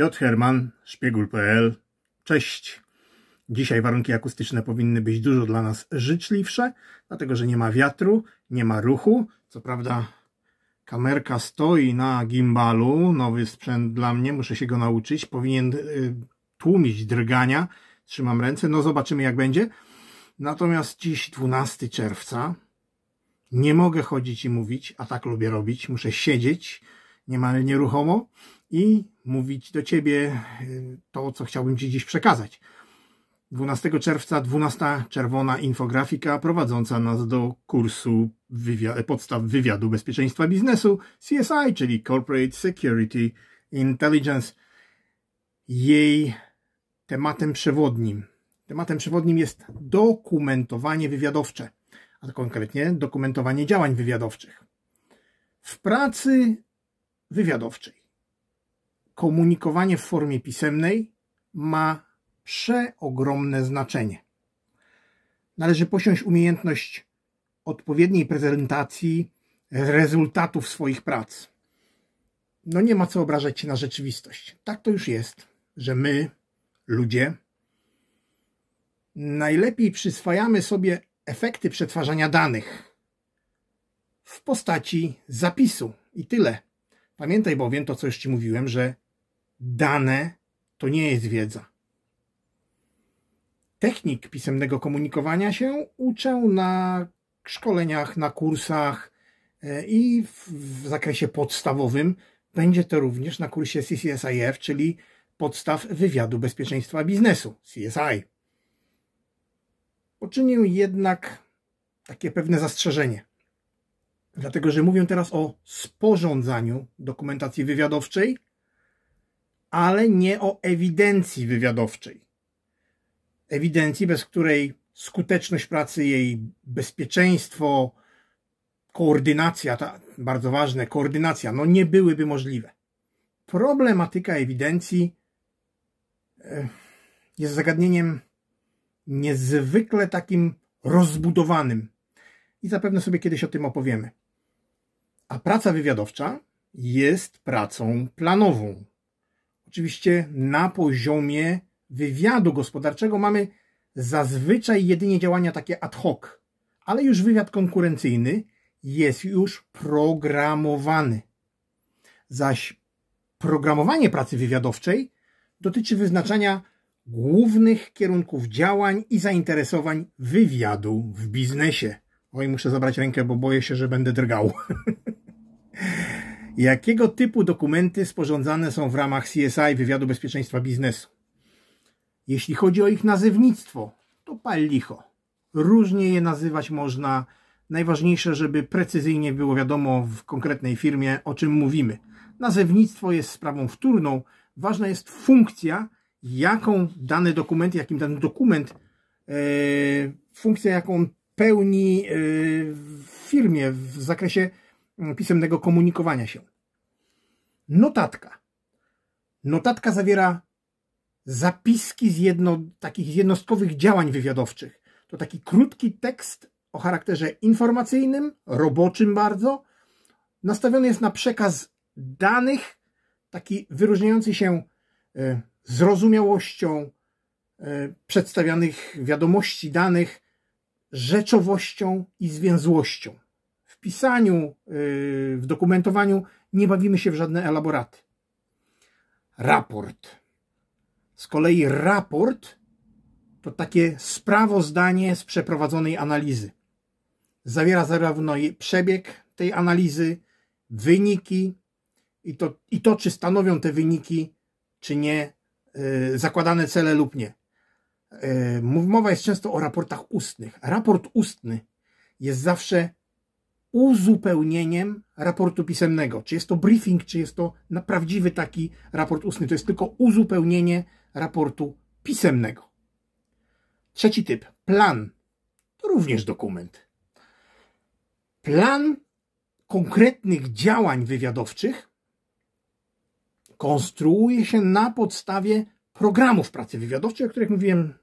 J. Herman, szpiegul.pl. Cześć. Dzisiaj warunki akustyczne powinny być dużo dla nas życzliwsze, dlatego że nie ma wiatru, nie ma ruchu. Co prawda kamerka stoi na gimbalu, nowy sprzęt dla mnie, muszę się go nauczyć. Powinien y, tłumić drgania. Trzymam ręce, no zobaczymy jak będzie. Natomiast dziś 12 czerwca nie mogę chodzić i mówić, a tak lubię robić. Muszę siedzieć niemal nieruchomo i mówić do Ciebie y, to, co chciałbym Ci dziś przekazać. 12 czerwca, 12 czerwona infografika prowadząca nas do kursu podstaw wywiadu bezpieczeństwa biznesu CSI, czyli Corporate Security Intelligence. Jej tematem przewodnim. Tematem przewodnim jest dokumentowanie wywiadowcze, a konkretnie dokumentowanie działań wywiadowczych. W pracy wywiadowczej komunikowanie w formie pisemnej ma przeogromne znaczenie. Należy posiąść umiejętność odpowiedniej prezentacji rezultatów swoich prac. No nie ma co obrażać się na rzeczywistość. Tak to już jest, że my, ludzie, najlepiej przyswajamy sobie efekty przetwarzania danych w postaci zapisu i tyle. Pamiętaj bowiem to, co już Ci mówiłem, że dane to nie jest wiedza. Technik pisemnego komunikowania się uczę na szkoleniach, na kursach e, i w, zakresie podstawowym będzie to również na kursie CCSIF, czyli podstaw wywiadu bezpieczeństwa biznesu CSI. Poczynię jednak takie pewne zastrzeżenie. Dlatego, że mówię teraz o sporządzaniu dokumentacji wywiadowczej, ale nie o ewidencji wywiadowczej. Ewidencji, bez której skuteczność pracy, jej bezpieczeństwo, koordynacja, ta, bardzo ważne, koordynacja, no nie byłyby możliwe. Problematyka ewidencji e, jest zagadnieniem niezwykle takim rozbudowanym i zapewne sobie kiedyś o tym opowiemy. A praca wywiadowcza jest pracą planową. Oczywiście na poziomie wywiadu gospodarczego mamy zazwyczaj jedynie działania takie ad hoc, ale już wywiad konkurencyjny jest już programowany. Zaś programowanie pracy wywiadowczej dotyczy wyznaczania głównych kierunków działań i zainteresowań wywiadu w biznesie. Oj, muszę zabrać rękę, bo boję się, że będę drgał. Jakiego typu dokumenty sporządzane są w ramach CSI Wywiadu Bezpieczeństwa Biznesu? Jeśli chodzi o ich nazewnictwo, to pal licho. Różnie je nazywać można. Najważniejsze, żeby precyzyjnie było wiadomo w konkretnej firmie, o czym mówimy. Nazewnictwo jest sprawą wtórną. Ważna jest funkcja, jaką dany dokument, jakim dany dokument, yy, funkcja, jaką pełni yy, w firmie w zakresie Mm, pisemnego komunikowania się. Notatka. Notatka zawiera zapiski z jedno, takich jednostkowych działań wywiadowczych. To taki krótki tekst o charakterze informacyjnym, roboczym bardzo. Nastawiony jest na przekaz danych, taki wyróżniający się e, zrozumiałością e, przedstawianych wiadomości, danych, rzeczowością i zwięzłością w pisaniu, y, w dokumentowaniu nie bawimy się w żadne elaboraty. Raport. Z kolei raport to takie sprawozdanie z przeprowadzonej analizy. Zawiera zarówno przebieg tej analizy, wyniki i to, i to czy stanowią te wyniki, czy nie, y, zakładane cele lub nie. Y, mowa jest często o raportach ustnych. Raport ustny jest zawsze uzupełnieniem raportu pisemnego. Czy jest to briefing, czy jest to prawdziwy taki raport ustny. To jest tylko uzupełnienie raportu pisemnego. Trzeci typ. Plan. To również dokument. Plan konkretnych działań wywiadowczych konstruuje się na podstawie programów pracy wywiadowczej, o których mówiłem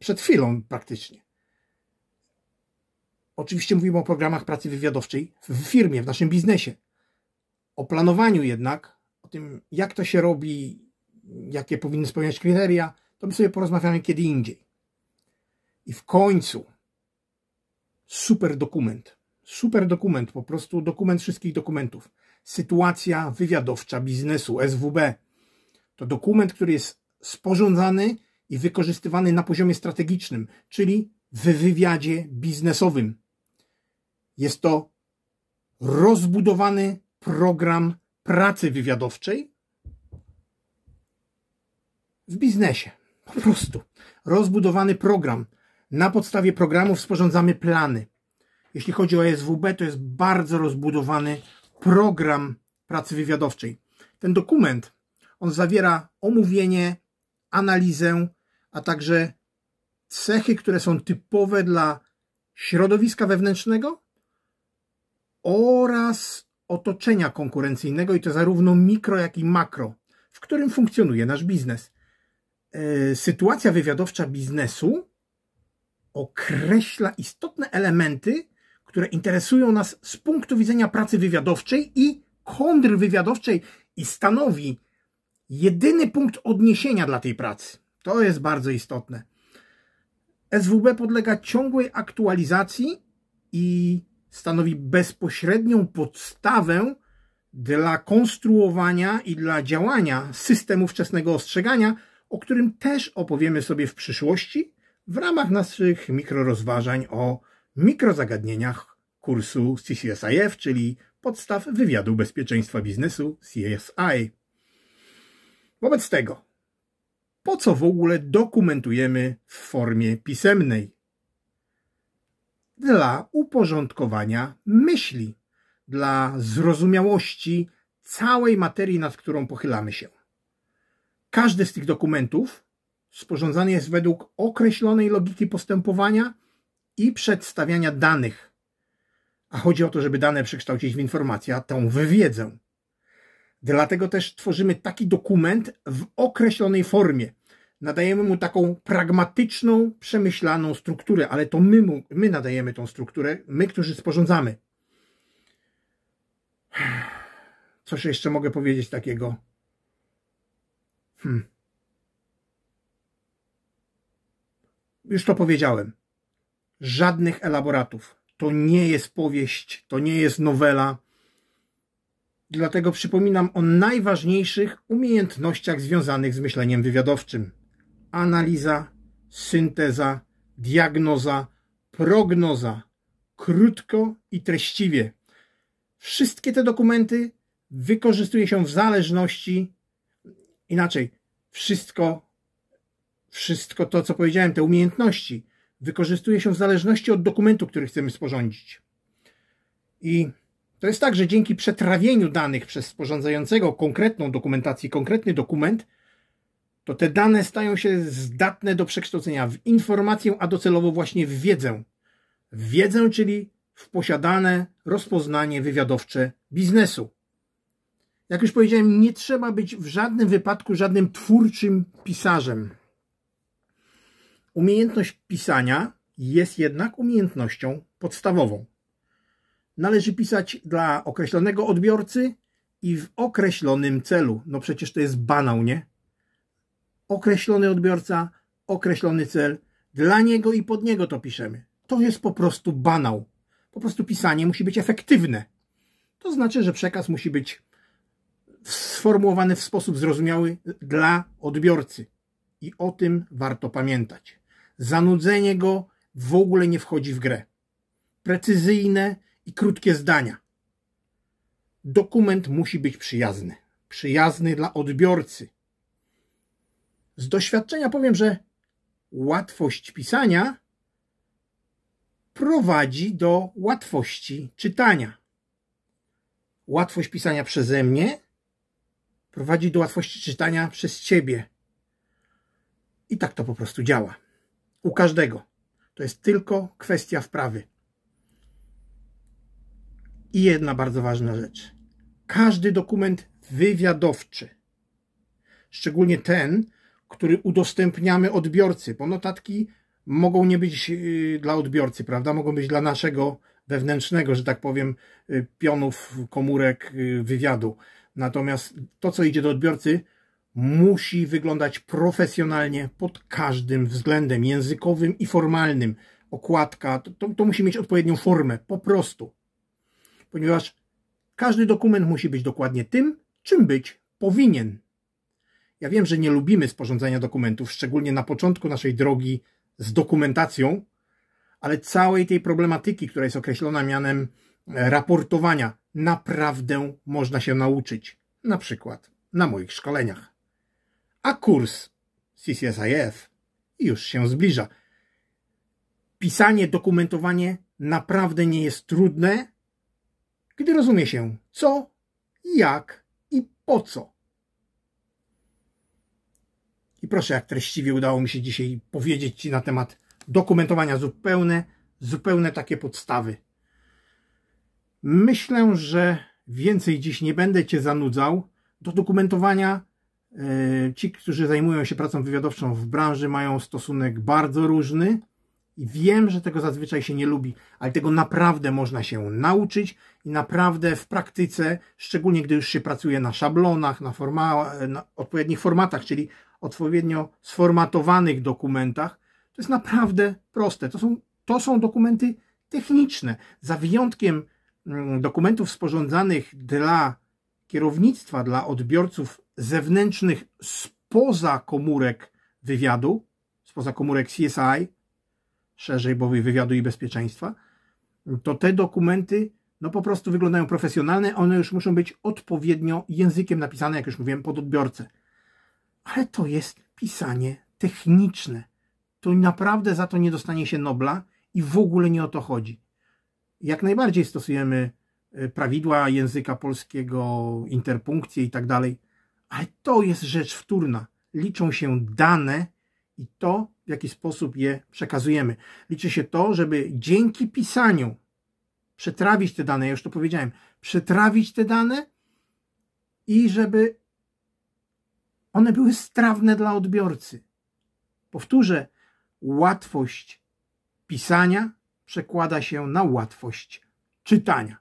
przed chwilą praktycznie. Oczywiście mówimy o programach pracy wywiadowczej w firmie, w naszym biznesie. O planowaniu jednak, o tym jak to się robi, jakie powinny spełniać kryteria, to my sobie porozmawiamy kiedy indziej. I w końcu super dokument. Super dokument, po prostu dokument wszystkich dokumentów. Sytuacja wywiadowcza biznesu, SWB. To dokument, który jest sporządzany i wykorzystywany na poziomie strategicznym, czyli w wywiadzie biznesowym. Jest to rozbudowany program pracy wywiadowczej w biznesie. Po prostu rozbudowany program. Na podstawie programów sporządzamy plany. Jeśli chodzi o SWB, to jest bardzo rozbudowany program pracy wywiadowczej. Ten dokument, on zawiera omówienie, analizę, a także cechy, które są typowe dla środowiska wewnętrznego oraz otoczenia konkurencyjnego i to zarówno mikro, jak i makro, w którym funkcjonuje nasz biznes. E, sytuacja wywiadowcza biznesu określa istotne elementy, które interesują nas z punktu widzenia pracy wywiadowczej i kontrwywiadowczej i stanowi jedyny punkt odniesienia dla tej pracy. To jest bardzo istotne. SWB podlega ciągłej aktualizacji i stanowi bezpośrednią podstawę dla konstruowania i dla działania systemu wczesnego ostrzegania, o którym też opowiemy sobie w przyszłości w ramach naszych mikrorozważań o mikrozagadnieniach kursu CCSIF, czyli podstaw wywiadu bezpieczeństwa biznesu CSI. Wobec tego, po co w ogóle dokumentujemy w formie pisemnej? dla uporządkowania myśli, dla zrozumiałości całej materii, nad którą pochylamy się. Każdy z tych dokumentów sporządzany jest według określonej logiki postępowania i przedstawiania danych. A chodzi o to, żeby dane przekształcić w informację, a tą w wiedzę. Dlatego też tworzymy taki dokument w określonej formie, nadajemy mu taką pragmatyczną, przemyślaną strukturę, ale to my, mu, my nadajemy tą strukturę, my, którzy sporządzamy. Coś jeszcze mogę powiedzieć takiego? Hmm. Już to powiedziałem. Żadnych elaboratów. To nie jest powieść, to nie jest nowela. Dlatego przypominam o najważniejszych umiejętnościach związanych z myśleniem wywiadowczym analiza, synteza, diagnoza, prognoza. Krótko i treściwie. Wszystkie te dokumenty wykorzystuje się w zależności, inaczej, wszystko, wszystko to, co powiedziałem, te umiejętności, wykorzystuje się w zależności od dokumentu, który chcemy sporządzić. I to jest tak, że dzięki przetrawieniu danych przez sporządzającego konkretną dokumentację, konkretny dokument, to te dane stają się zdatne do przekształcenia w informację, a docelowo właśnie w wiedzę. W wiedzę, czyli w posiadane rozpoznanie wywiadowcze biznesu. Jak już powiedziałem, nie trzeba być w żadnym wypadku żadnym twórczym pisarzem. Umiejętność pisania jest jednak umiejętnością podstawową. Należy pisać dla określonego odbiorcy i w określonym celu. No przecież to jest banał, nie? określony odbiorca, określony cel. Dla niego i pod niego to piszemy. To jest po prostu banał. Po prostu pisanie musi być efektywne. To znaczy, że przekaz musi być sformułowany w sposób zrozumiały dla odbiorcy. I o tym warto pamiętać. Zanudzenie go w ogóle nie wchodzi w grę. Precyzyjne i krótkie zdania. Dokument musi być przyjazny. Przyjazny dla odbiorcy z doświadczenia powiem, że łatwość pisania prowadzi do łatwości czytania. Łatwość pisania przeze mnie prowadzi do łatwości czytania przez ciebie. I tak to po prostu działa. U każdego. To jest tylko kwestia wprawy. I jedna bardzo ważna rzecz. Każdy dokument wywiadowczy, szczególnie ten, który udostępniamy odbiorcy, bo notatki mogą nie być y, dla odbiorcy, prawda? Mogą być dla naszego wewnętrznego, że tak powiem, y, pionów, komórek y, wywiadu. Natomiast to, co idzie do odbiorcy, musi wyglądać profesjonalnie pod każdym względem językowym i formalnym. Okładka, to, to musi mieć odpowiednią formę, po prostu. Ponieważ każdy dokument musi być dokładnie tym, czym być powinien. Ja wiem, że nie lubimy sporządzania dokumentów, szczególnie na początku naszej drogi z dokumentacją, ale całej tej problematyki, która jest określona mianem e, raportowania, naprawdę można się nauczyć. Na przykład na moich szkoleniach. A kurs CCSIF już się zbliża. Pisanie, dokumentowanie naprawdę nie jest trudne, gdy rozumie się co, jak i po co proszę, jak treściwie udało mi się dzisiaj powiedzieć Ci na temat dokumentowania zupełne, zupełne takie podstawy. Myślę, że więcej dziś nie będę Cię zanudzał. Do dokumentowania e, ci, którzy zajmują się pracą wywiadowczą w branży mają stosunek bardzo różny. I wiem, że tego zazwyczaj się nie lubi, ale tego naprawdę można się nauczyć i naprawdę w praktyce, szczególnie gdy już się pracuje na szablonach, na, forma, na odpowiednich formatach, czyli odpowiednio sformatowanych dokumentach, to jest naprawdę proste. To są, to są dokumenty techniczne. Za wyjątkiem mm, dokumentów sporządzanych dla kierownictwa, dla odbiorców zewnętrznych spoza komórek wywiadu, spoza komórek CSI, szerzej bowiem wywiadu i bezpieczeństwa, to te dokumenty no po prostu wyglądają profesjonalne, one już muszą być odpowiednio językiem napisane, jak już mówiłem, pod odbiorcę. Ale to jest pisanie techniczne. To naprawdę za to nie dostanie się Nobla i w ogóle nie o to chodzi. Jak najbardziej stosujemy e, prawidła języka polskiego, interpunkcje i tak dalej, ale to jest rzecz wtórna. Liczą się dane, i to, w jaki sposób je przekazujemy. Liczy się to, żeby dzięki pisaniu przetrawić te dane, ja już to powiedziałem, przetrawić te dane i żeby one były strawne dla odbiorcy. Powtórzę, łatwość pisania przekłada się na łatwość czytania.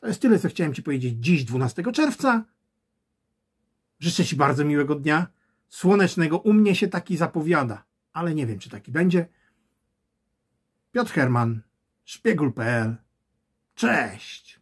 To jest tyle, co chciałem Ci powiedzieć dziś, 12 czerwca. Życzę Ci bardzo miłego dnia słonecznego. U mnie się taki zapowiada, ale nie wiem, czy taki będzie. Piotr Herman, szpiegul.pl. Cześć!